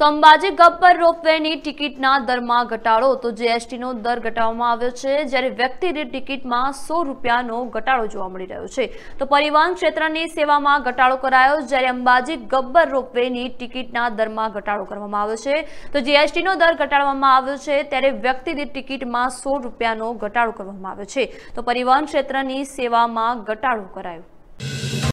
તો અંબાજી ગબ્બર રોપવેની ટિકિટના દરમાં ઘટાડો તો જીએસટીનો દર ઘટાડવામાં આવ્યો છે જ્યારે વ્યક્તિ ટિકિટમાં સો રૂપિયાનો ઘટાડો જોવા મળી રહ્યો છે તો પરિવહન ક્ષેત્રની સેવામાં ઘટાડો કરાયો જ્યારે અંબાજી ગબ્બર રોપવેની ટિકિટના દરમાં ઘટાડો કરવામાં આવ્યો છે તો જીએસટીનો દર ઘટાડવામાં આવ્યો છે ત્યારે વ્યક્તિ ટિકિટમાં સો રૂપિયાનો ઘટાડો કરવામાં આવ્યો છે તો પરિવહન ક્ષેત્રની સેવામાં ઘટાડો કરાયો